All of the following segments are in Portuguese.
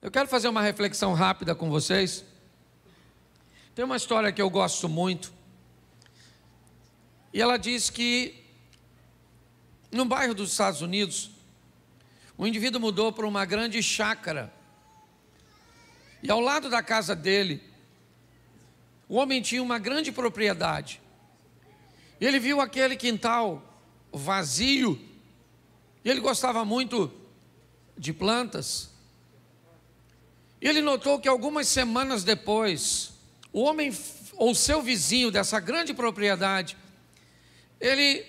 Eu quero fazer uma reflexão rápida com vocês. Tem uma história que eu gosto muito. E ela diz que, num bairro dos Estados Unidos, um indivíduo mudou para uma grande chácara. E ao lado da casa dele, o homem tinha uma grande propriedade. E ele viu aquele quintal vazio. E ele gostava muito de plantas. E ele notou que algumas semanas depois, o homem ou seu vizinho dessa grande propriedade, ele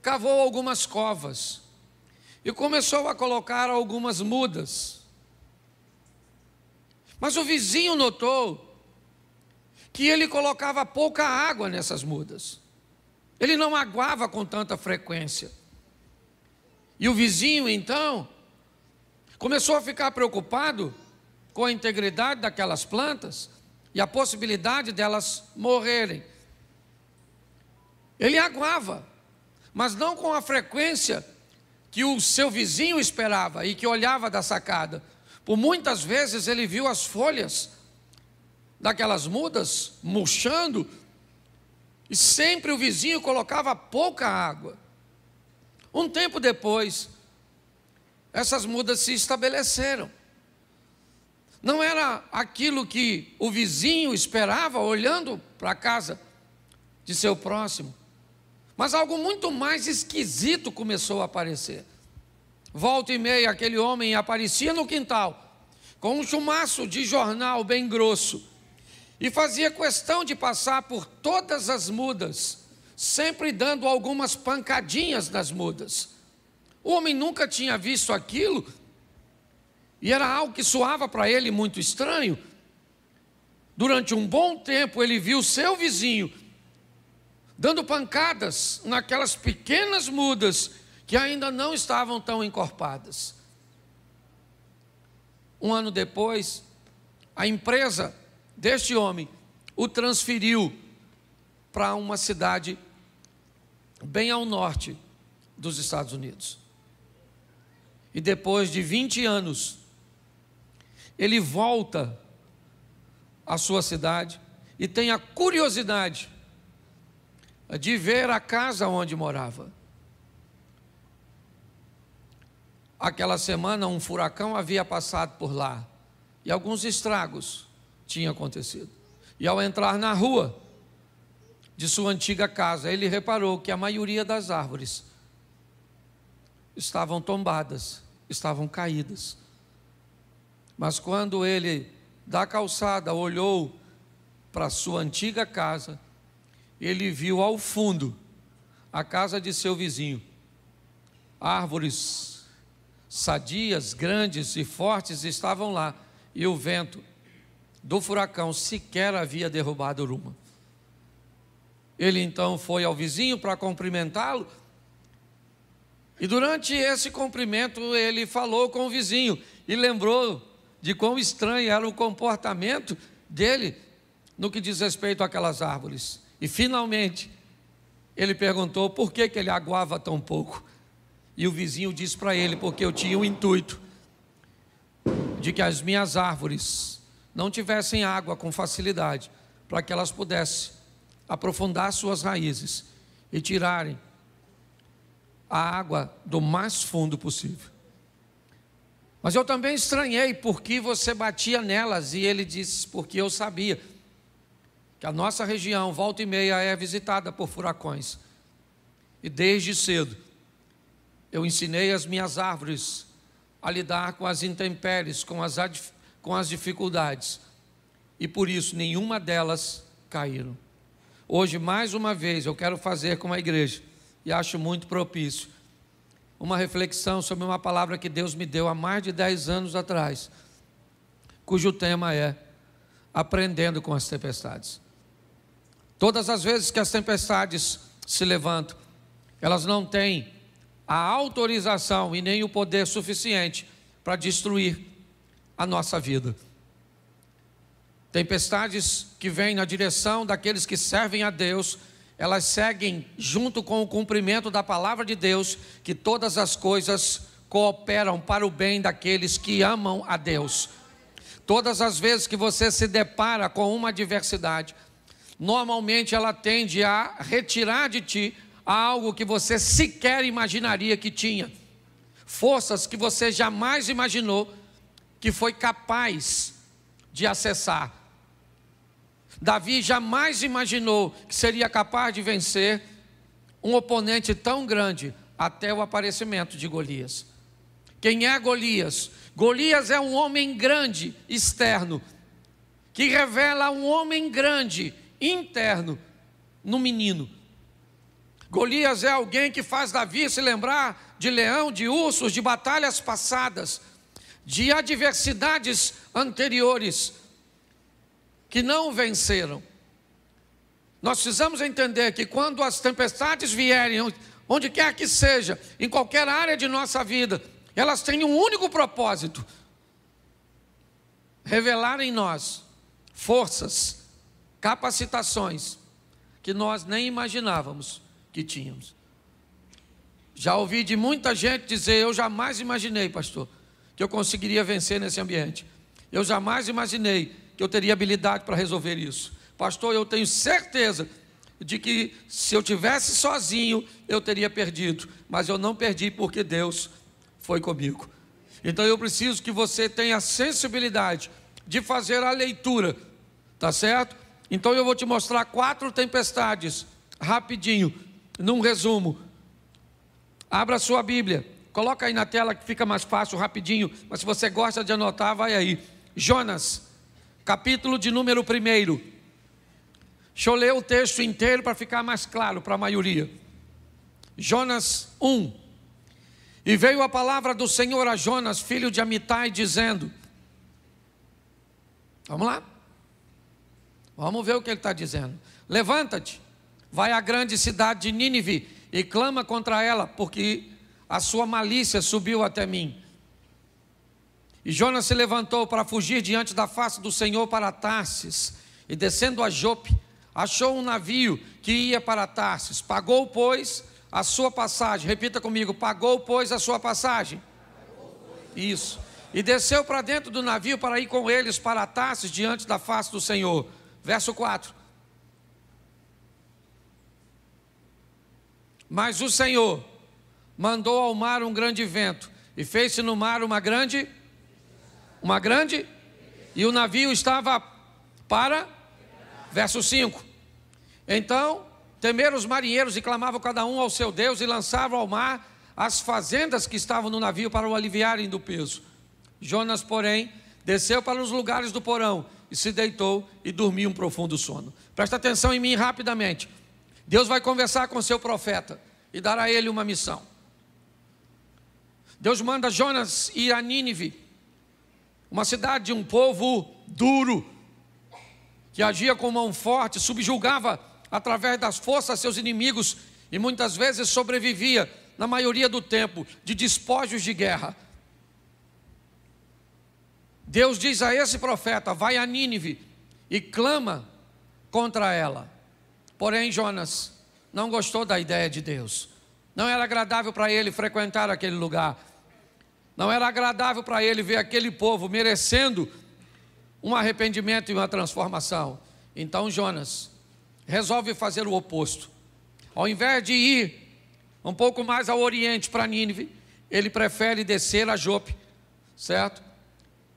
cavou algumas covas e começou a colocar algumas mudas. Mas o vizinho notou que ele colocava pouca água nessas mudas. Ele não aguava com tanta frequência. E o vizinho, então, começou a ficar preocupado com a integridade daquelas plantas e a possibilidade delas morrerem. Ele aguava, mas não com a frequência que o seu vizinho esperava e que olhava da sacada. Por muitas vezes ele viu as folhas daquelas mudas murchando e sempre o vizinho colocava pouca água. Um tempo depois, essas mudas se estabeleceram não era aquilo que o vizinho esperava olhando para a casa de seu próximo, mas algo muito mais esquisito começou a aparecer. Volta e meia, aquele homem aparecia no quintal com um chumaço de jornal bem grosso e fazia questão de passar por todas as mudas, sempre dando algumas pancadinhas nas mudas. O homem nunca tinha visto aquilo e era algo que soava para ele muito estranho. Durante um bom tempo, ele viu seu vizinho dando pancadas naquelas pequenas mudas que ainda não estavam tão encorpadas. Um ano depois, a empresa deste homem o transferiu para uma cidade bem ao norte dos Estados Unidos. E depois de 20 anos, ele volta à sua cidade e tem a curiosidade de ver a casa onde morava. Aquela semana, um furacão havia passado por lá e alguns estragos tinham acontecido. E ao entrar na rua de sua antiga casa, ele reparou que a maioria das árvores estavam tombadas, estavam caídas. Mas quando ele, da calçada, olhou para sua antiga casa, ele viu ao fundo a casa de seu vizinho. Árvores sadias, grandes e fortes estavam lá, e o vento do furacão sequer havia derrubado uma. Ele então foi ao vizinho para cumprimentá-lo. E durante esse cumprimento, ele falou com o vizinho e lembrou de quão estranho era o comportamento dele no que diz respeito àquelas árvores. E finalmente, ele perguntou por que, que ele aguava tão pouco. E o vizinho disse para ele: porque eu tinha o intuito de que as minhas árvores não tivessem água com facilidade, para que elas pudessem aprofundar suas raízes e tirarem a água do mais fundo possível. Mas eu também estranhei porque você batia nelas, e ele disse, porque eu sabia que a nossa região, volta e meia, é visitada por furacões. E desde cedo, eu ensinei as minhas árvores a lidar com as intempéries, com as, com as dificuldades, e por isso nenhuma delas caíram. Hoje, mais uma vez, eu quero fazer com a igreja, e acho muito propício uma reflexão sobre uma palavra que Deus me deu há mais de 10 anos atrás, cujo tema é Aprendendo com as Tempestades. Todas as vezes que as tempestades se levantam, elas não têm a autorização e nem o poder suficiente para destruir a nossa vida. Tempestades que vêm na direção daqueles que servem a Deus elas seguem junto com o cumprimento da palavra de Deus, que todas as coisas cooperam para o bem daqueles que amam a Deus. Todas as vezes que você se depara com uma adversidade, normalmente ela tende a retirar de ti algo que você sequer imaginaria que tinha, forças que você jamais imaginou que foi capaz de acessar. Davi jamais imaginou que seria capaz de vencer um oponente tão grande até o aparecimento de Golias. Quem é Golias? Golias é um homem grande externo, que revela um homem grande interno no menino. Golias é alguém que faz Davi se lembrar de leão, de ursos, de batalhas passadas, de adversidades anteriores que não venceram. Nós precisamos entender que quando as tempestades vierem, onde quer que seja, em qualquer área de nossa vida, elas têm um único propósito: revelar em nós forças, capacitações que nós nem imaginávamos que tínhamos. Já ouvi de muita gente dizer: Eu jamais imaginei, pastor, que eu conseguiria vencer nesse ambiente. Eu jamais imaginei que eu teria habilidade para resolver isso. Pastor, eu tenho certeza de que se eu tivesse sozinho, eu teria perdido, mas eu não perdi porque Deus foi comigo. Então eu preciso que você tenha sensibilidade de fazer a leitura, tá certo? Então eu vou te mostrar quatro tempestades, rapidinho, num resumo. Abra a sua Bíblia, coloca aí na tela que fica mais fácil, rapidinho, mas se você gosta de anotar, vai aí. Jonas capítulo de número 1. Deixa eu ler o texto inteiro para ficar mais claro para a maioria. Jonas 1. E veio a palavra do Senhor a Jonas, filho de Amitai, dizendo: Vamos lá. Vamos ver o que ele está dizendo. Levanta-te, vai à grande cidade de Nínive e clama contra ela, porque a sua malícia subiu até mim. E Jonas se levantou para fugir diante da face do Senhor para Tarsis, e descendo a Jope, achou um navio que ia para Tarsis. Pagou, pois, a sua passagem. Repita comigo: pagou, pois, a sua passagem. Isso. E desceu para dentro do navio para ir com eles para Tarsis diante da face do Senhor. Verso 4. Mas o Senhor mandou ao mar um grande vento, e fez-se no mar uma grande uma grande, e o navio estava para, verso 5. Então temeram os marinheiros e clamavam cada um ao seu Deus e lançavam ao mar as fazendas que estavam no navio para o aliviarem do peso. Jonas, porém, desceu para os lugares do porão e se deitou e dormiu um profundo sono. Presta atenção em mim rapidamente. Deus vai conversar com seu profeta e dará a ele uma missão. Deus manda Jonas ir a Nínive uma cidade, de um povo duro, que agia com mão forte, subjulgava através das forças seus inimigos e muitas vezes sobrevivia, na maioria do tempo, de despojos de guerra. Deus diz a esse profeta: vai a Nínive e clama contra ela. Porém, Jonas não gostou da ideia de Deus. Não era agradável para ele frequentar aquele lugar. Não era agradável para ele ver aquele povo merecendo um arrependimento e uma transformação. Então Jonas resolve fazer o oposto. Ao invés de ir um pouco mais ao oriente para Nínive, ele prefere descer a Jope, certo?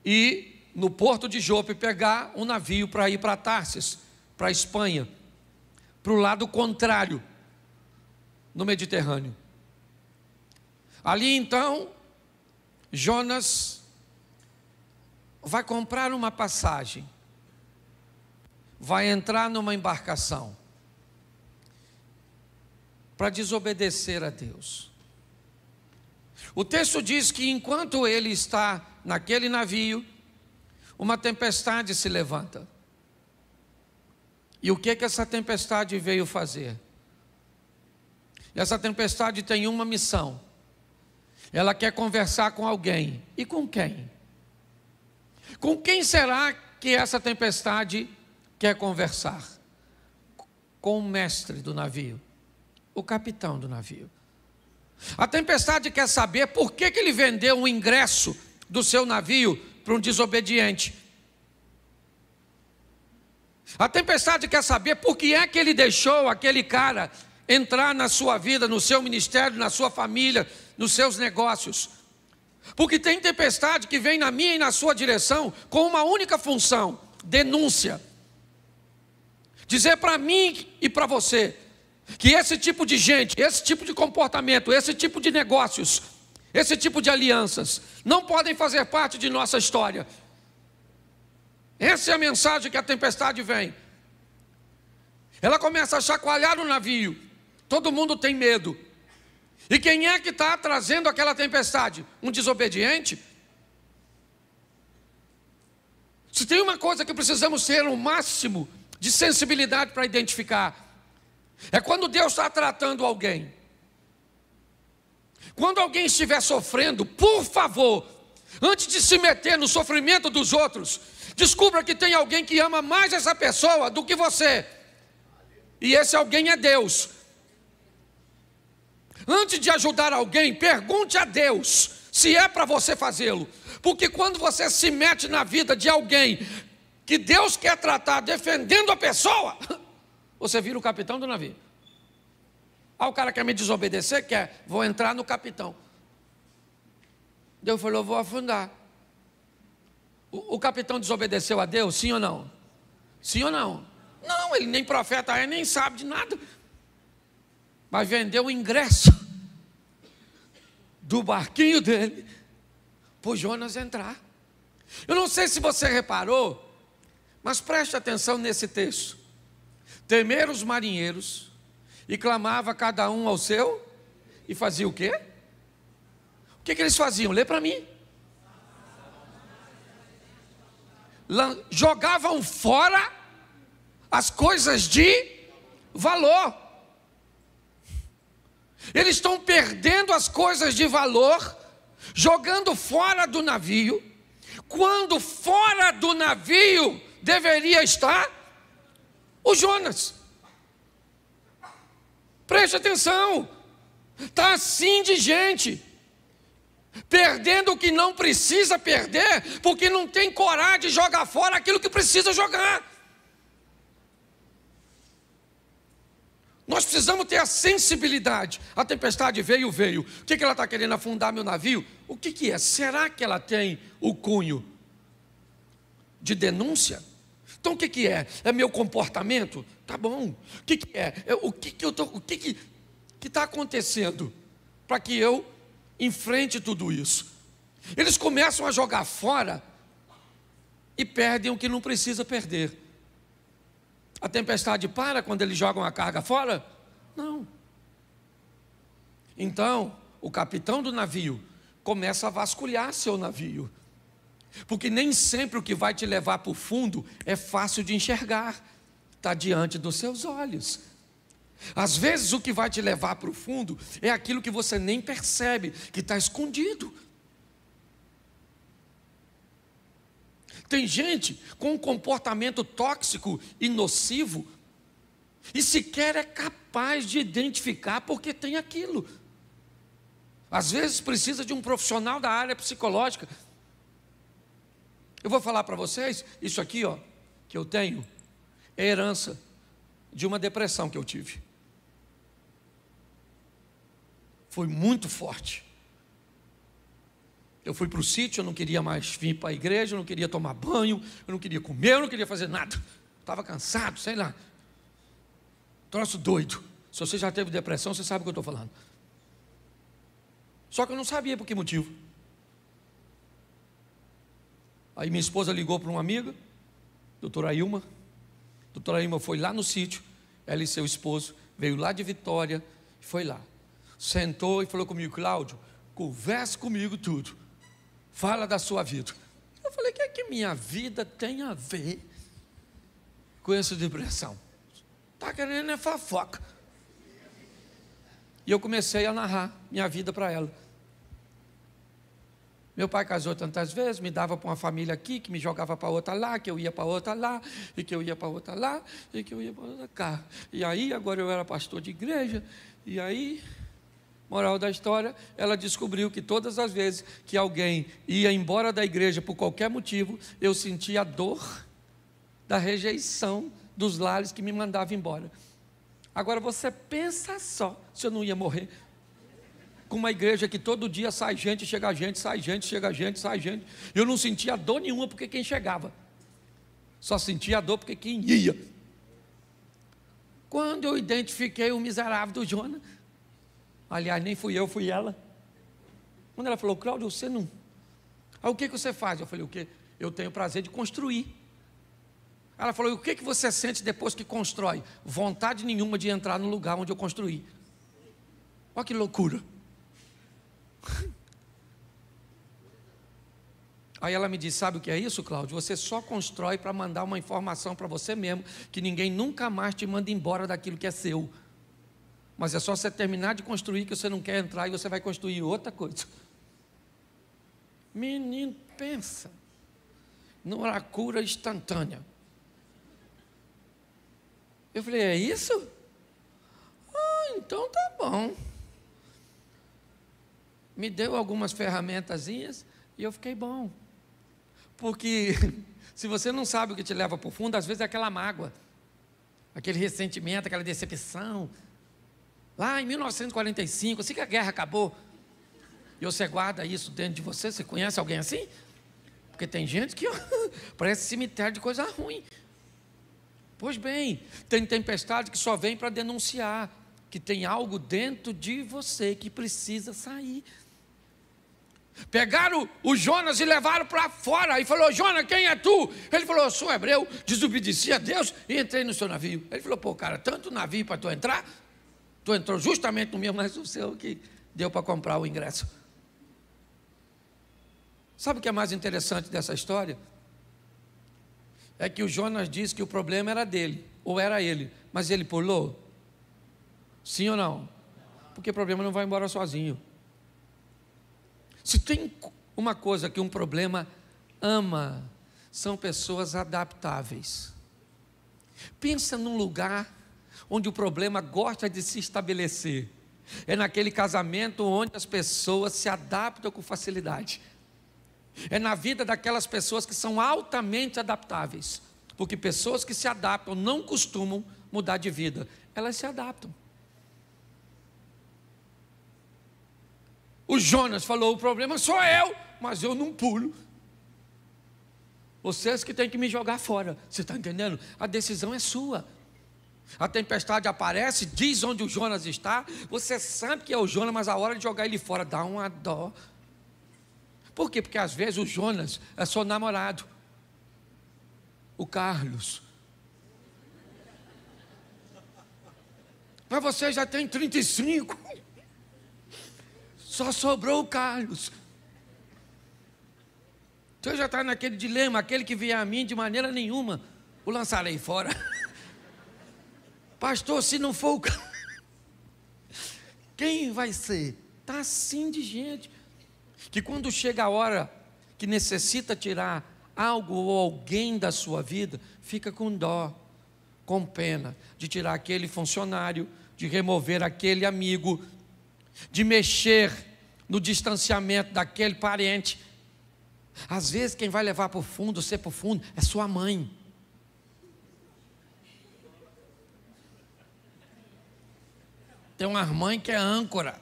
E no porto de Jope pegar um navio para ir para Tarsis, para a Espanha, para o lado contrário, no Mediterrâneo. Ali então, Jonas vai comprar uma passagem, vai entrar numa embarcação para desobedecer a Deus. O texto diz que enquanto ele está naquele navio, uma tempestade se levanta. E o que que essa tempestade veio fazer? Essa tempestade tem uma missão: ela quer conversar com alguém. E com quem? Com quem será que essa tempestade quer conversar? Com o mestre do navio, o capitão do navio. A tempestade quer saber por que, que ele vendeu o ingresso do seu navio para um desobediente. A tempestade quer saber por que é que ele deixou aquele cara entrar na sua vida, no seu ministério, na sua família, nos seus negócios. Porque tem tempestade que vem na minha e na sua direção com uma única função: denúncia. Dizer para mim e para você que esse tipo de gente, esse tipo de comportamento, esse tipo de negócios, esse tipo de alianças não podem fazer parte de nossa história. Essa é a mensagem que a tempestade vem. Ela começa a chacoalhar o navio. Todo mundo tem medo. E quem é que está trazendo aquela tempestade? Um desobediente? Se tem uma coisa que precisamos ter o um máximo de sensibilidade para identificar, é quando Deus está tratando alguém. Quando alguém estiver sofrendo, por favor, antes de se meter no sofrimento dos outros, descubra que tem alguém que ama mais essa pessoa do que você. E esse alguém é Deus. Antes de ajudar alguém, pergunte a Deus se é para você fazê-lo. Porque quando você se mete na vida de alguém que Deus quer tratar defendendo a pessoa, você vira o capitão do navio. Ah, o cara quer me desobedecer, quer, vou entrar no capitão. Deus falou, vou afundar. O, o capitão desobedeceu a Deus, sim ou não? Sim ou não? Não, ele nem profeta é, nem sabe de nada mas vendeu o ingresso do barquinho dele para Jonas entrar. Eu não sei se você reparou, mas preste atenção nesse texto. Temeram os marinheiros e clamava cada um ao seu e fazia o quê? O que, que eles faziam? Lê para mim. Jogavam fora as coisas de valor. Eles estão perdendo as coisas de valor, jogando fora do navio, quando fora do navio deveria estar o Jonas. Preste atenção, está assim de gente, perdendo o que não precisa perder, porque não tem coragem de jogar fora aquilo que precisa jogar. Nós precisamos ter a sensibilidade. A tempestade veio, veio. O que, que ela está querendo afundar meu navio? O que, que é? Será que ela tem o cunho de denúncia? Então o que, que é? É meu comportamento? Tá bom. O que, que é? é? O que, que eu tô, O que que está acontecendo para que eu enfrente tudo isso? Eles começam a jogar fora e perdem o que não precisa perder. A tempestade para quando eles jogam a carga fora? Não. Então, o capitão do navio começa a vasculhar seu navio. Porque nem sempre o que vai te levar para o fundo é fácil de enxergar, está diante dos seus olhos. Às vezes o que vai te levar para o fundo é aquilo que você nem percebe, que está escondido. Tem gente com um comportamento tóxico e nocivo e sequer é capaz de identificar porque tem aquilo. Às vezes precisa de um profissional da área psicológica. Eu vou falar para vocês, isso aqui, ó, que eu tenho é herança de uma depressão que eu tive. Foi muito forte. Eu fui para o sítio, eu não queria mais vir para a igreja, eu não queria tomar banho, eu não queria comer, eu não queria fazer nada. Estava cansado, sei lá. Troço doido. Se você já teve depressão, você sabe o que eu estou falando. Só que eu não sabia por que motivo. Aí minha esposa ligou para uma amiga, doutora Ilma. A doutora Ilma foi lá no sítio, ela e seu esposo, veio lá de Vitória, foi lá. Sentou e falou comigo, Cláudio, converse comigo tudo Fala da sua vida. Eu falei: O que é que minha vida tem a ver com essa depressão? Está querendo é fofoca. E eu comecei a narrar minha vida para ela. Meu pai casou tantas vezes, me dava para uma família aqui, que me jogava para outra lá, que eu ia para outra lá, e que eu ia para outra lá, e que eu ia para outra cá. E aí, agora eu era pastor de igreja, e aí Moral da história, ela descobriu que todas as vezes que alguém ia embora da igreja por qualquer motivo, eu sentia a dor da rejeição dos lares que me mandavam embora. Agora você pensa só se eu não ia morrer. Com uma igreja que todo dia sai gente, chega gente, sai gente, chega gente, sai gente. Eu não sentia dor nenhuma porque quem chegava. Só sentia dor porque quem ia. Quando eu identifiquei o miserável do Jonas, Aliás, nem fui eu, fui ela. Quando ela falou, Cláudio, você não. Aí o que, que você faz? Eu falei, o que? Eu tenho o prazer de construir. Ela falou, e o que, que você sente depois que constrói? Vontade nenhuma de entrar no lugar onde eu construí. Olha que loucura. Aí ela me disse: Sabe o que é isso, Cláudio? Você só constrói para mandar uma informação para você mesmo, que ninguém nunca mais te manda embora daquilo que é seu. Mas é só você terminar de construir que você não quer entrar e você vai construir outra coisa. Menino, pensa. Não há cura instantânea. Eu falei, é isso? Ah, então tá bom. Me deu algumas ferramentazinhas e eu fiquei bom. Porque se você não sabe o que te leva para o fundo, às vezes é aquela mágoa, aquele ressentimento, aquela decepção, lá em 1945, assim que a guerra acabou. E você guarda isso dentro de você? Você conhece alguém assim? Porque tem gente que parece cemitério de coisa ruim. Pois bem, tem tempestade que só vem para denunciar que tem algo dentro de você que precisa sair. Pegaram o Jonas e levaram para fora. E falou: Jonas, quem é tu? Ele falou: Eu sou hebreu, desobedeci a Deus e entrei no seu navio. Ele falou: Pô, cara, tanto navio para tu entrar, Tu entrou justamente no mesmo navio seu que deu para comprar o ingresso. Sabe o que é mais interessante dessa história? É que o Jonas disse que o problema era dele, ou era ele, mas ele pulou? Sim ou não? Porque o problema não vai embora sozinho. Se tem uma coisa que um problema ama, são pessoas adaptáveis. Pensa num lugar onde o problema gosta de se estabelecer. É naquele casamento onde as pessoas se adaptam com facilidade. É na vida daquelas pessoas que são altamente adaptáveis. Porque pessoas que se adaptam não costumam mudar de vida, elas se adaptam. O Jonas falou: o problema sou eu, mas eu não pulo. Vocês que têm que me jogar fora, você está entendendo? A decisão é sua. A tempestade aparece, diz onde o Jonas está. Você sabe que é o Jonas, mas a hora de jogar ele fora dá uma dó. Por quê? Porque às vezes o Jonas é seu namorado. O Carlos. Mas você já tem 35. Só sobrou o Carlos. Você já está naquele dilema: aquele que vier a mim de maneira nenhuma, o lançarei fora. Pastor, se não for o quem vai ser? Tá assim de gente que quando chega a hora que necessita tirar algo ou alguém da sua vida, fica com dó, com pena de tirar aquele funcionário, de remover aquele amigo, de mexer no distanciamento daquele parente. Às vezes, quem vai levar para o fundo, ser para o fundo, é sua mãe. Tem uma mãe que é âncora.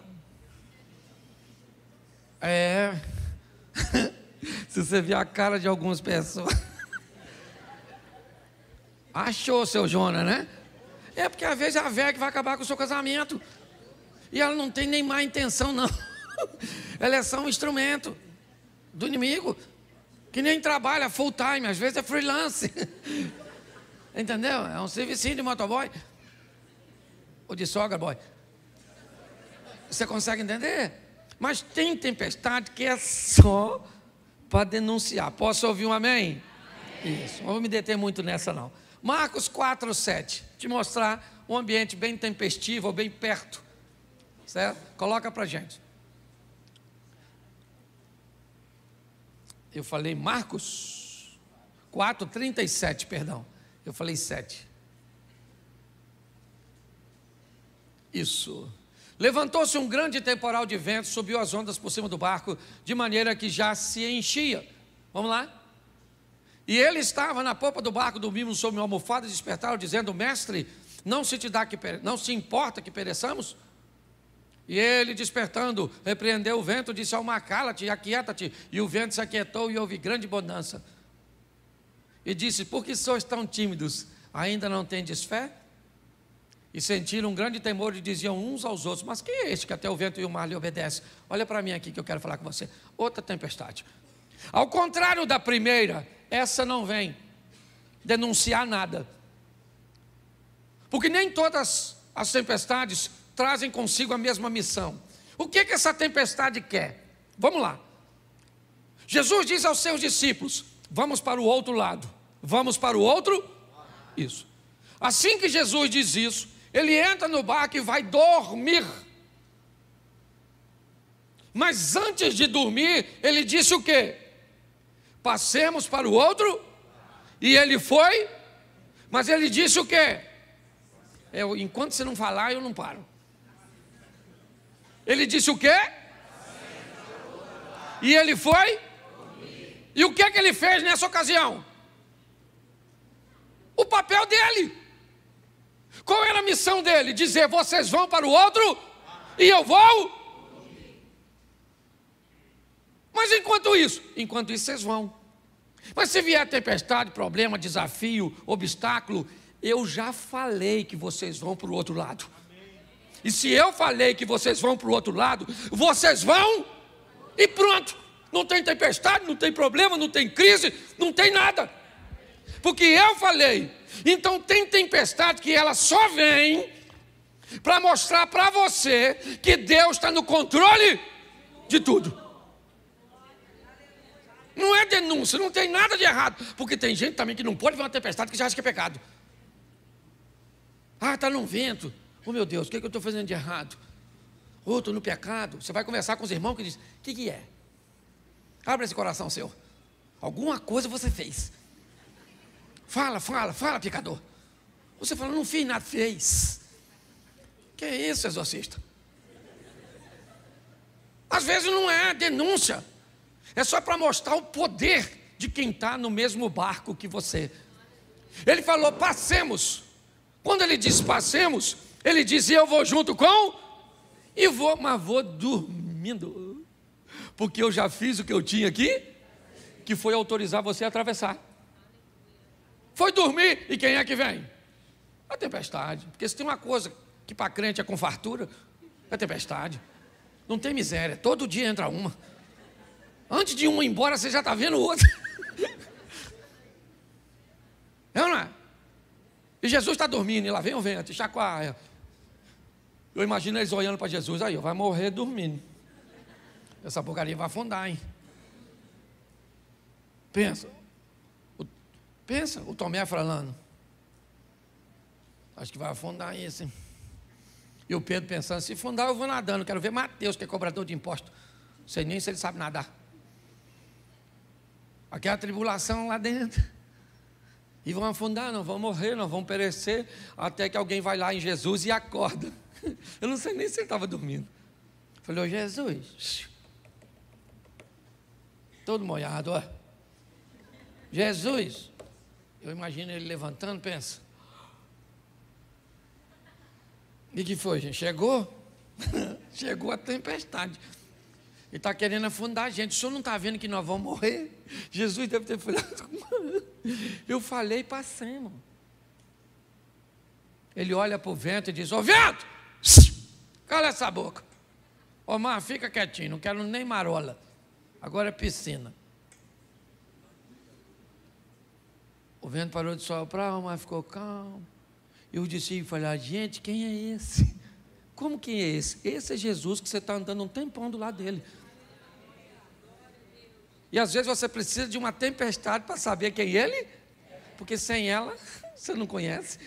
É. Se você ver a cara de algumas pessoas. Achou, seu Jonas, né? É porque às vezes é a velha que vai acabar com o seu casamento. E ela não tem nem má intenção, não. ela é só um instrumento do inimigo. Que nem trabalha full time, às vezes é freelance. Entendeu? É um servicinho de motoboy. Ou de sogra boy. Você consegue entender? Mas tem tempestade que é só para denunciar. Posso ouvir um amém? amém? Isso. Não vou me deter muito nessa, não. Marcos 4, 7. Te mostrar um ambiente bem tempestivo, bem perto. Certo? Coloca para gente. Eu falei Marcos 4, 37, perdão. Eu falei 7. Isso. Levantou-se um grande temporal de vento, subiu as ondas por cima do barco, de maneira que já se enchia. Vamos lá? E ele estava na popa do barco, dormindo sob uma almofada, despertaram, dizendo: Mestre, não se te dá que pere... não se importa que pereçamos? E ele, despertando, repreendeu o vento, disse ao mar: Cala-te, aquieta-te. E o vento se aquietou e houve grande bonança. E disse: Por que sois tão tímidos? Ainda não tendes fé? E sentiram um grande temor e diziam uns aos outros: Mas quem é este que até o vento e o mar lhe obedecem? Olha para mim aqui que eu quero falar com você. Outra tempestade. Ao contrário da primeira, essa não vem denunciar nada. Porque nem todas as tempestades trazem consigo a mesma missão. O que, é que essa tempestade quer? Vamos lá. Jesus diz aos seus discípulos: Vamos para o outro lado. Vamos para o outro? Isso. Assim que Jesus diz isso, ele entra no barco e vai dormir. Mas antes de dormir, ele disse o quê? Passemos para o outro. E ele foi. Mas ele disse o quê? Eu, enquanto você não falar, eu não paro. Ele disse o quê? E ele foi? E o que é que ele fez nessa ocasião? O papel dele. Qual era a missão dele? Dizer: vocês vão para o outro e eu vou. Mas enquanto isso, enquanto isso vocês vão. Mas se vier tempestade, problema, desafio, obstáculo, eu já falei que vocês vão para o outro lado. E se eu falei que vocês vão para o outro lado, vocês vão e pronto. Não tem tempestade, não tem problema, não tem crise, não tem nada. Porque eu falei, então tem tempestade que ela só vem para mostrar para você que Deus está no controle de tudo. Não é denúncia, não tem nada de errado. Porque tem gente também que não pode ver uma tempestade que já acha que é pecado. Ah, está no vento. Oh meu Deus, o que, é que eu estou fazendo de errado? Oh, estou no pecado. Você vai conversar com os irmãos que diz, o que, que é? Abra esse coração seu. Alguma coisa você fez. Fala, fala, fala, pecador. Você fala, não fiz nada, fez. Que é isso, exorcista? Às vezes não é denúncia. É só para mostrar o poder de quem está no mesmo barco que você. Ele falou, passemos. Quando ele diz passemos, ele disse, eu vou junto com e vou, mas vou dormindo. Porque eu já fiz o que eu tinha aqui, que foi autorizar você a atravessar. Foi dormir e quem é que vem? A tempestade. Porque se tem uma coisa que para crente é com fartura, é tempestade. Não tem miséria. Todo dia entra uma. Antes de uma ir embora, você já está vendo outra. É ou não é? E Jesus está dormindo, e lá vem o vento, chacoalha. Eu imagino eles olhando para Jesus, aí, vai morrer dormindo. Essa porcaria vai afundar, hein? Pensa, Pensa, o Tomé é falando. Acho que vai afundar isso, hein? E o Pedro pensando, se afundar eu vou nadando, quero ver Mateus, que é cobrador de imposto. Não sei nem se ele sabe nadar. Aquela é tribulação lá dentro. E vão afundar, não vão morrer, não vão perecer, até que alguém vai lá em Jesus e acorda. Eu não sei nem se ele estava dormindo. Falei, ô Jesus, todo molhado, ó. Jesus, eu imagino ele levantando, pensa. E que foi, gente? Chegou? Chegou a tempestade. Ele está querendo afundar a gente. O senhor não está vendo que nós vamos morrer? Jesus deve ter falado. Eu falei, passemos. Ele olha para o vento e diz: Ô vento! Cala essa boca. Ô mar, fica quietinho, não quero nem marola. Agora é piscina. O vento parou de soprar, o mar ficou calmo. E disse e falei ah, Gente, quem é esse? Como quem é esse? Esse é Jesus que você está andando um tempão do lado dele. E às vezes você precisa de uma tempestade para saber quem é ele, porque sem ela você não conhece.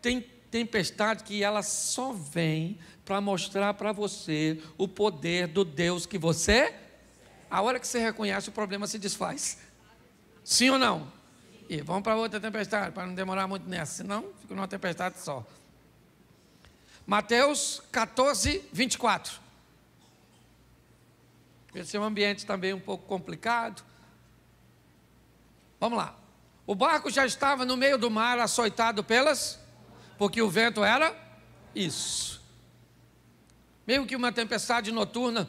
Tem tempestade que ela só vem para mostrar para você o poder do Deus que você. A hora que você reconhece, o problema se desfaz. Sim ou não? E vamos para outra tempestade, para não demorar muito nessa, senão fica numa tempestade só. Mateus 14, 24. Esse é um ambiente também um pouco complicado. Vamos lá. O barco já estava no meio do mar, açoitado pelas, porque o vento era isso. Meio que uma tempestade noturna,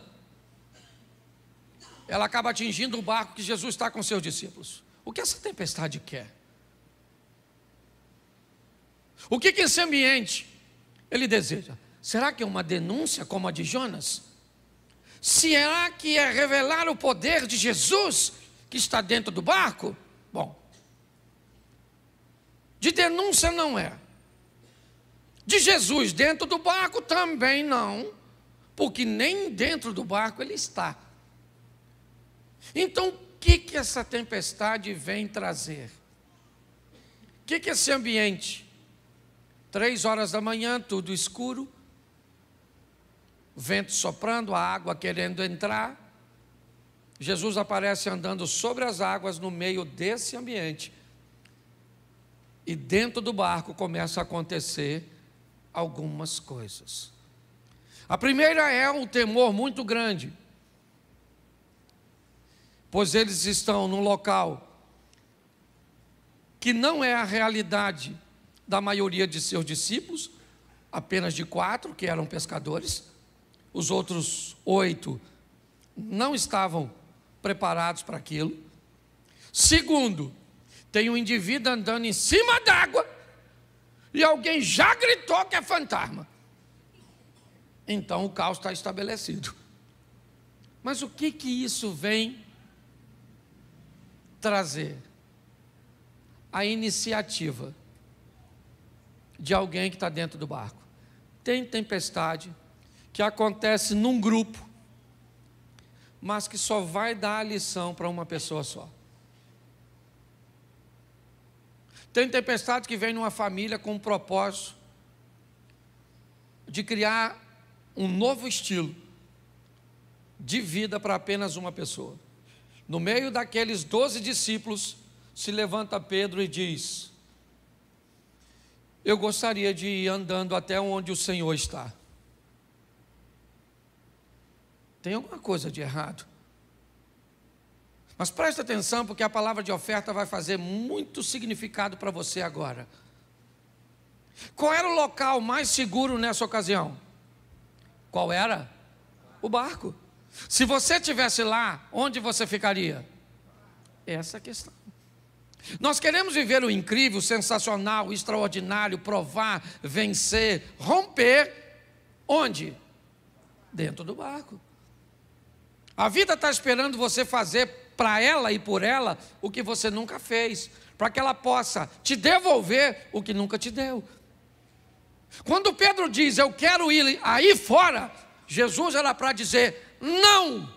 ela acaba atingindo o barco que Jesus está com seus discípulos. O que essa tempestade quer? O que, que esse ambiente ele deseja? Será que é uma denúncia como a de Jonas? Será que é revelar o poder de Jesus que está dentro do barco? Bom, de denúncia não é. De Jesus dentro do barco também não, porque nem dentro do barco ele está. Então, que, que essa tempestade vem trazer? O que, que esse ambiente? Três horas da manhã, tudo escuro, vento soprando, a água querendo entrar. Jesus aparece andando sobre as águas no meio desse ambiente. E dentro do barco começa a acontecer algumas coisas. A primeira é um temor muito grande pois eles estão num local que não é a realidade da maioria de seus discípulos, apenas de quatro que eram pescadores, os outros oito não estavam preparados para aquilo. Segundo, tem um indivíduo andando em cima d'água e alguém já gritou que é fantasma. Então o caos está estabelecido. Mas o que que isso vem trazer a iniciativa de alguém que está dentro do barco. Tem tempestade que acontece num grupo, mas que só vai dar a lição para uma pessoa só. Tem tempestade que vem numa família com o propósito de criar um novo estilo de vida para apenas uma pessoa. No meio daqueles doze discípulos, se levanta Pedro e diz: Eu gostaria de ir andando até onde o Senhor está. Tem alguma coisa de errado. Mas preste atenção, porque a palavra de oferta vai fazer muito significado para você agora. Qual era o local mais seguro nessa ocasião? Qual era? O barco. Se você tivesse lá, onde você ficaria? Essa é a questão. Nós queremos viver o incrível, sensacional, o extraordinário, provar, vencer, romper. Onde? Dentro do barco. A vida está esperando você fazer para ela e por ela o que você nunca fez, para que ela possa te devolver o que nunca te deu. Quando Pedro diz, Eu quero ir aí fora, Jesus era para dizer, não!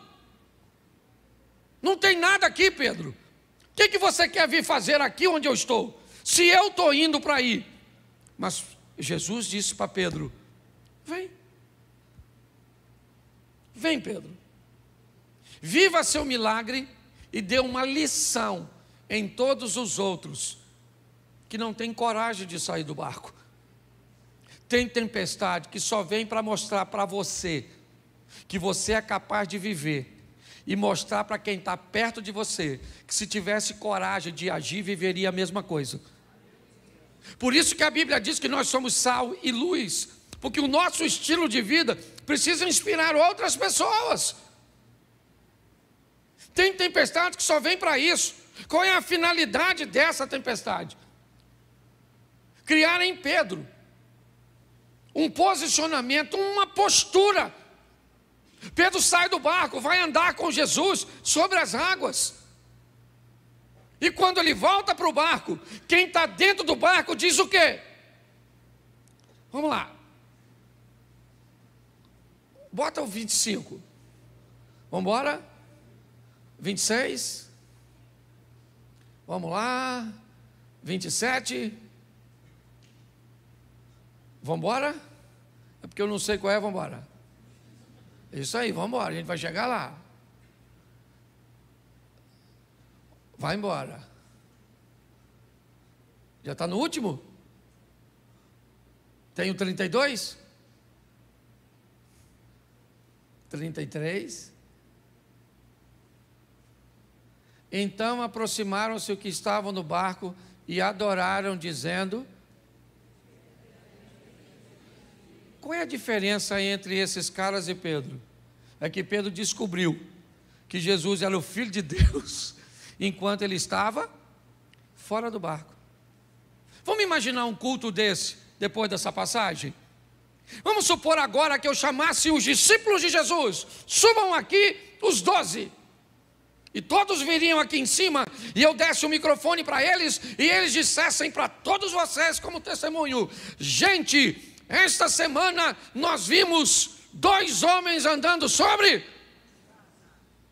Não tem nada aqui, Pedro. O que, que você quer vir fazer aqui onde eu estou? Se eu estou indo para aí. Mas Jesus disse para Pedro: Vem. Vem, Pedro. Viva seu milagre e dê uma lição em todos os outros que não têm coragem de sair do barco. Tem tempestade que só vem para mostrar para você que você é capaz de viver e mostrar para quem está perto de você que se tivesse coragem de agir, viveria a mesma coisa. Por isso que a Bíblia diz que nós somos sal e luz, porque o nosso estilo de vida precisa inspirar outras pessoas. Tem tempestade que só vem para isso. Qual é a finalidade dessa tempestade? Criar em Pedro um posicionamento, uma postura Pedro sai do barco, vai andar com Jesus sobre as águas. E quando ele volta para o barco, quem está dentro do barco diz o quê? Vamos lá. Bota o 25. Vamos embora? 26. Vamos lá. 27. Vamos embora? É porque eu não sei qual é, vamos embora. Isso aí, vamos embora, a gente vai chegar lá. Vai embora. Já está no último? Tenho 32? 33? Então aproximaram-se os que estavam no barco e adoraram, dizendo: Qual é a diferença entre esses caras e Pedro? É que Pedro descobriu que Jesus era o Filho de Deus enquanto ele estava fora do barco. Vamos imaginar um culto desse depois dessa passagem? Vamos supor agora que eu chamasse os discípulos de Jesus, subam aqui os doze. E todos viriam aqui em cima, e eu desse o microfone para eles, e eles dissessem para todos vocês, como testemunho: gente, esta semana nós vimos dois homens andando sobre.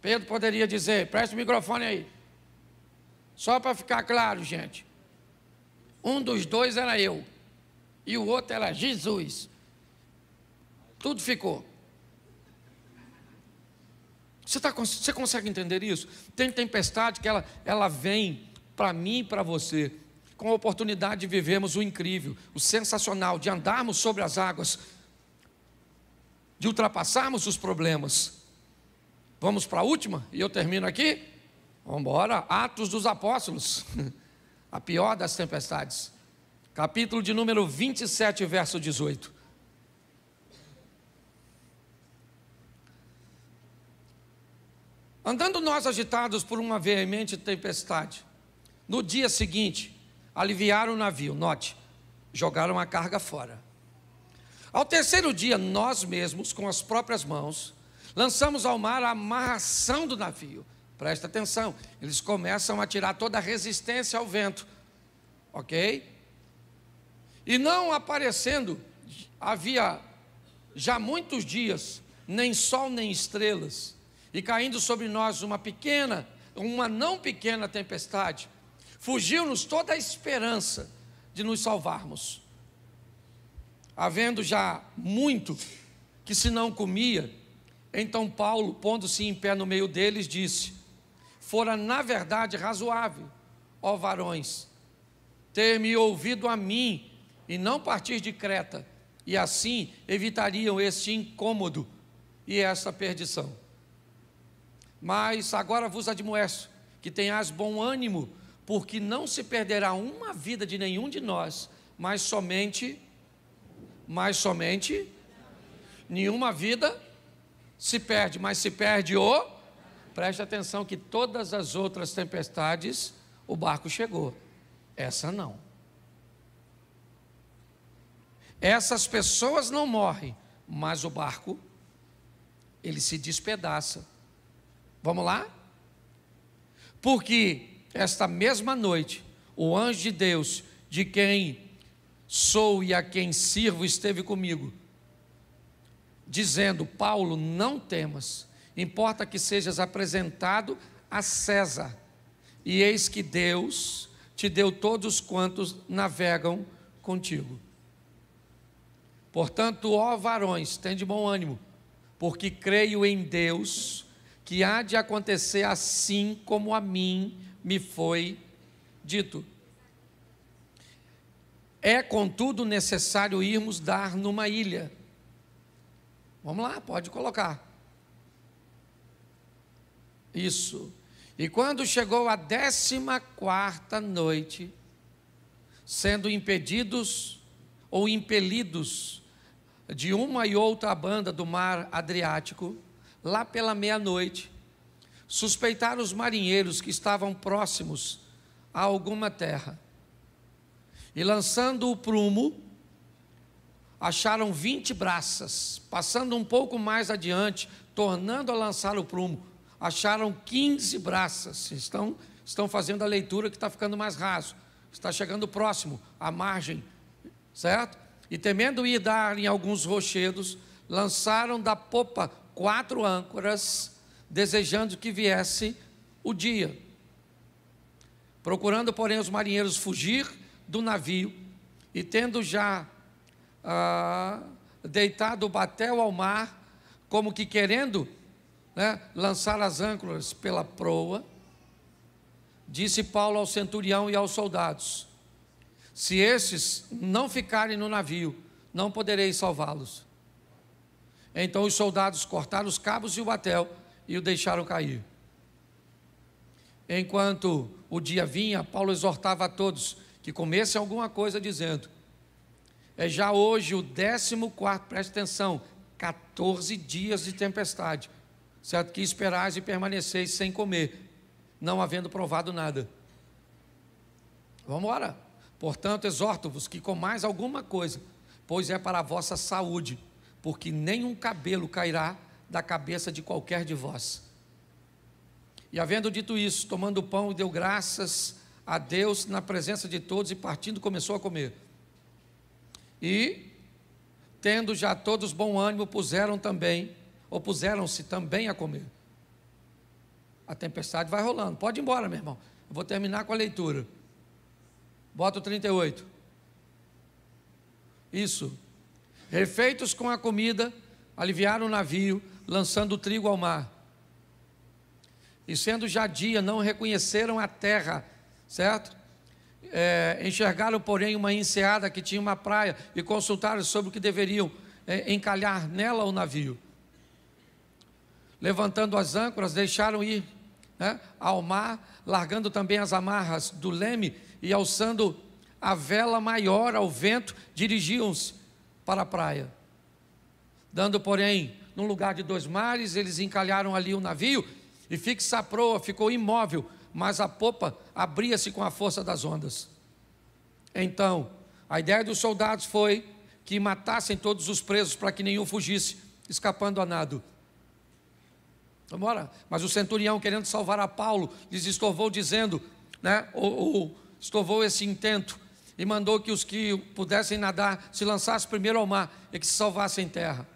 Pedro poderia dizer: preste o microfone aí. Só para ficar claro, gente. Um dos dois era eu, e o outro era Jesus. Tudo ficou. Você, tá, você consegue entender isso? Tem tempestade que ela, ela vem para mim e para você com a oportunidade de vivermos o incrível, o sensacional, de andarmos sobre as águas, de ultrapassarmos os problemas. Vamos para a última e eu termino aqui. Vamos embora. Atos dos Apóstolos, a pior das tempestades, capítulo de número 27, verso 18. Andando nós agitados por uma veemente tempestade, no dia seguinte, aliviaram o navio, note, jogaram a carga fora. Ao terceiro dia, nós mesmos, com as próprias mãos, lançamos ao mar a amarração do navio. Presta atenção, eles começam a tirar toda a resistência ao vento, ok? E não aparecendo, havia já muitos dias, nem sol nem estrelas, e caindo sobre nós uma pequena, uma não pequena tempestade, fugiu-nos toda a esperança de nos salvarmos. Havendo já muito que se não comia, então Paulo, pondo-se em pé no meio deles, disse: Fora na verdade razoável, ó varões, ter-me ouvido a mim e não partir de Creta, e assim evitariam este incômodo e esta perdição. Mas agora vos admoesto que tenhas bom ânimo, porque não se perderá uma vida de nenhum de nós, mas somente, mas somente, nenhuma vida se perde, mas se perde o. Preste atenção que todas as outras tempestades o barco chegou, essa não. Essas pessoas não morrem, mas o barco ele se despedaça. Vamos lá? Porque esta mesma noite, o anjo de Deus, de quem sou e a quem sirvo, esteve comigo, dizendo: Paulo, não temas, importa que sejas apresentado a César, e eis que Deus te deu todos quantos navegam contigo. Portanto, ó varões, tende bom ânimo, porque creio em Deus, que há de acontecer assim como a mim me foi dito. É, contudo, necessário irmos dar numa ilha. Vamos lá, pode colocar. Isso. E quando chegou a décima quarta noite, sendo impedidos ou impelidos de uma e outra banda do mar Adriático, lá pela meia-noite, suspeitaram os marinheiros que estavam próximos a alguma terra. E lançando o prumo, acharam vinte braças. Passando um pouco mais adiante, tornando a lançar o prumo, acharam quinze braças. Estão, estão fazendo a leitura que está ficando mais raso. Está chegando próximo à margem, certo? E temendo ir dar em alguns rochedos, lançaram da popa quatro âncoras desejando que viesse o dia. Procurando, porém, os marinheiros fugir do navio e tendo já ah, deitado o batel ao mar, como que querendo né, lançar as âncoras pela proa, disse Paulo ao centurião e aos soldados: Se estes não ficarem no navio, não poderei salvá-los. Então os soldados cortaram os cabos e o batel e o deixaram cair. Enquanto o dia vinha, Paulo exortava a todos que comessem alguma coisa, dizendo: É já hoje o décimo quarto, preste atenção, 14 dias de tempestade, certo? Que esperais e permaneceis sem comer, não havendo provado nada. Vamos embora. Portanto, exorto-vos que comais alguma coisa, pois é para a vossa saúde, porque nenhum cabelo cairá da cabeça de qualquer de vós. E havendo dito isso, tomando o pão, deu graças a Deus na presença de todos e partindo começou a comer. E, tendo já todos bom ânimo, puseram também, ou puseram-se também a comer. A tempestade vai rolando. Pode ir embora, meu irmão. Eu vou terminar com a leitura. Bota o 38. Isso. Refeitos com a comida, aliviaram o navio, lançando o trigo ao mar. E sendo já dia, não reconheceram a terra, certo? É, enxergaram, porém, uma enseada que tinha uma praia e consultaram sobre o que deveriam é, encalhar nela o navio. Levantando as âncoras, deixaram ir né, ao mar, largando também as amarras do leme e alçando a vela maior ao vento, dirigiam-se para a praia. Dando, porém, num lugar de dois mares, eles encalharam ali o um navio e fixa a proa, ficou imóvel, mas a popa abria-se com a força das ondas. Então, a ideia dos soldados foi que matassem todos os presos para que nenhum fugisse, escapando a nado. Vamos embora. Mas o centurião, querendo salvar a Paulo, lhes estorvou, dizendo, né, ou, ou estorvou esse intento, e mandou que os que pudessem nadar se lançassem primeiro ao mar e que se salvassem em terra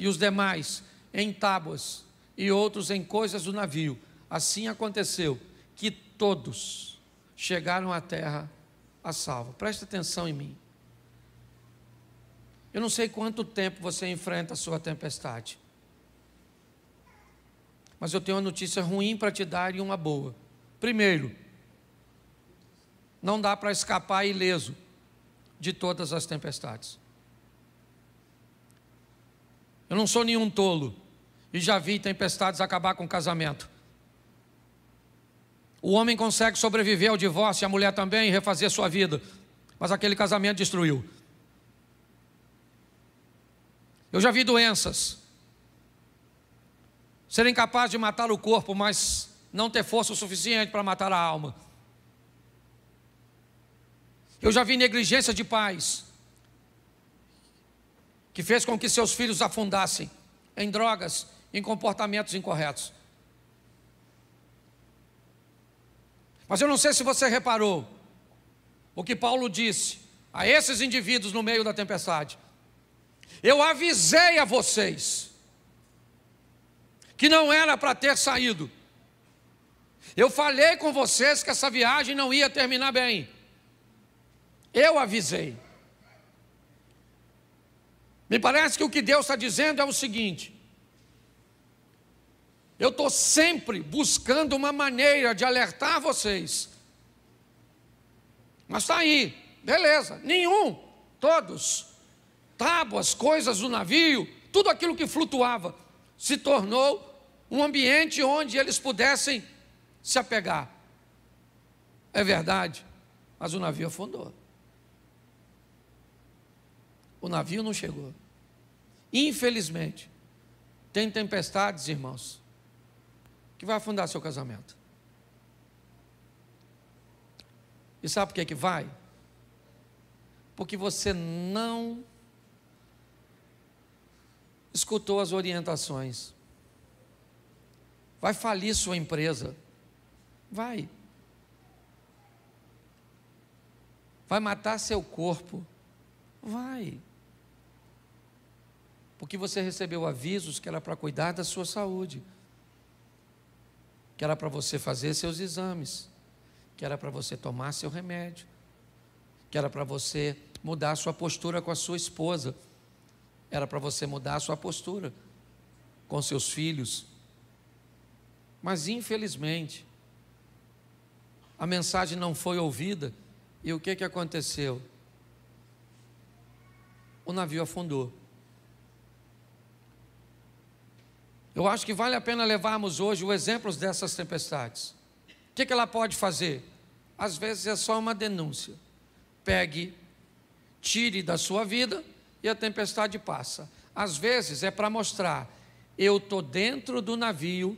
e os demais em tábuas e outros em coisas do navio. Assim aconteceu que todos chegaram à terra a salvo. Preste atenção em mim. Eu não sei quanto tempo você enfrenta a sua tempestade. Mas eu tenho uma notícia ruim para te dar e uma boa. Primeiro, não dá para escapar ileso de todas as tempestades. Eu não sou nenhum tolo. E já vi tempestades acabar com o casamento. O homem consegue sobreviver ao divórcio, e a mulher também, e refazer sua vida. Mas aquele casamento destruiu. Eu já vi doenças. Serem capazes de matar o corpo, mas não ter força o suficiente para matar a alma. Eu já vi negligência de pais que fez com que seus filhos afundassem em drogas, em comportamentos incorretos. Mas eu não sei se você reparou o que Paulo disse a esses indivíduos no meio da tempestade. Eu avisei a vocês que não era para ter saído. Eu falei com vocês que essa viagem não ia terminar bem. Eu avisei. Me parece que o que Deus está dizendo é o seguinte: eu estou sempre buscando uma maneira de alertar vocês. Mas está aí, beleza, nenhum, todos, tábuas, coisas do navio, tudo aquilo que flutuava, se tornou um ambiente onde eles pudessem se apegar. É verdade, mas o navio afundou. O navio não chegou. Infelizmente, tem tempestades, irmãos, que vai afundar seu casamento. E sabe por que é que vai? Porque você não escutou as orientações. Vai falir sua empresa. Vai. Vai matar seu corpo. Vai porque você recebeu avisos que era para cuidar da sua saúde, que era para você fazer seus exames, que era para você tomar seu remédio, que era para você mudar sua postura com a sua esposa, era para você mudar sua postura com seus filhos. Mas infelizmente, a mensagem não foi ouvida e o que, que aconteceu? O navio afundou. Eu acho que vale a pena levarmos hoje os exemplos dessas tempestades. O que, que ela pode fazer? Às vezes é só uma denúncia. Pegue, tire da sua vida e a tempestade passa. Às vezes é para mostrar: eu estou dentro do navio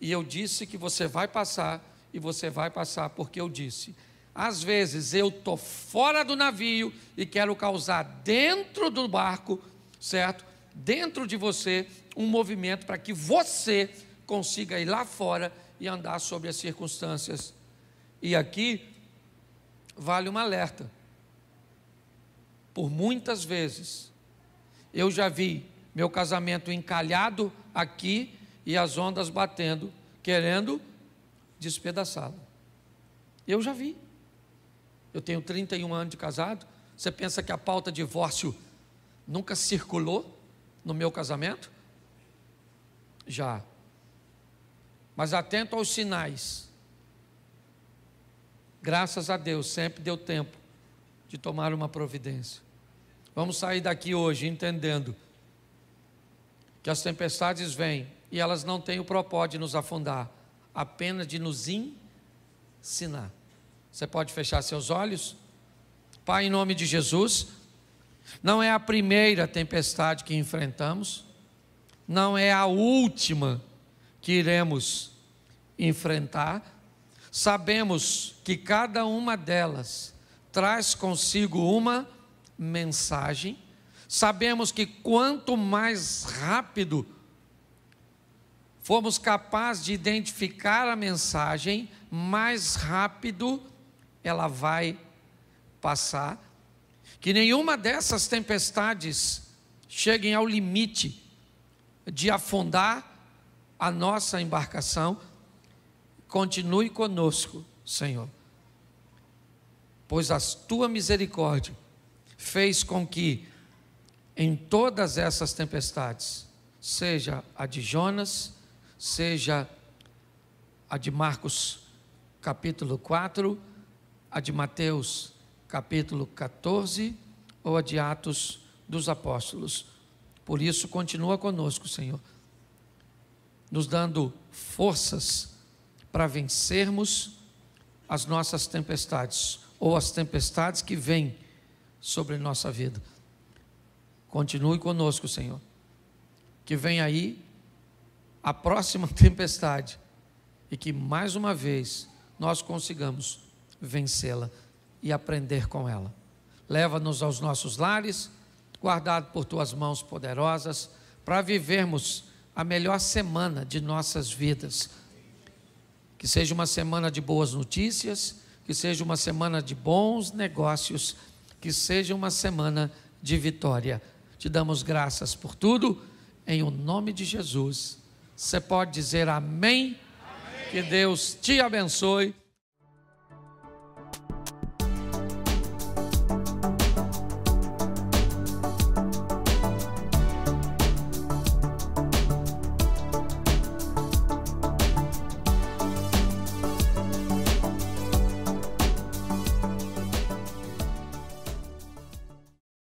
e eu disse que você vai passar e você vai passar porque eu disse. Às vezes eu estou fora do navio e quero causar dentro do barco, certo? dentro de você um movimento para que você consiga ir lá fora e andar sobre as circunstâncias. E aqui vale um alerta. Por muitas vezes eu já vi meu casamento encalhado aqui e as ondas batendo, querendo despedaçá-lo. Eu já vi. Eu tenho 31 anos de casado. Você pensa que a pauta divórcio nunca circulou? no meu casamento? Já. Mas atento aos sinais. Graças a Deus, sempre deu tempo de tomar uma providência. Vamos sair daqui hoje entendendo que as tempestades vêm e elas não têm o propósito de nos afundar, apenas de nos ensinar. Você pode fechar seus olhos? Pai, em nome de Jesus, não é a primeira tempestade que enfrentamos, não é a última que iremos enfrentar. Sabemos que cada uma delas traz consigo uma mensagem. Sabemos que quanto mais rápido formos capazes de identificar a mensagem, mais rápido ela vai passar que nenhuma dessas tempestades cheguem ao limite de afundar a nossa embarcação. Continue conosco, Senhor, pois a tua misericórdia fez com que em todas essas tempestades, seja a de Jonas, seja a de Marcos capítulo 4, a de Mateus capítulo 14, ou a de Atos dos Apóstolos. Por isso, continua conosco, Senhor, nos dando forças para vencermos as nossas tempestades, ou as tempestades que vêm sobre nossa vida. Continue conosco, Senhor. Que vem aí a próxima tempestade e que mais uma vez nós consigamos vencê-la e aprender com ela. Leva-nos aos nossos lares, guardado por tuas mãos poderosas, para vivermos a melhor semana de nossas vidas. Que seja uma semana de boas notícias, que seja uma semana de bons negócios, que seja uma semana de vitória. Te damos graças por tudo, em o nome de Jesus. Você pode dizer amém? amém. Que Deus te abençoe.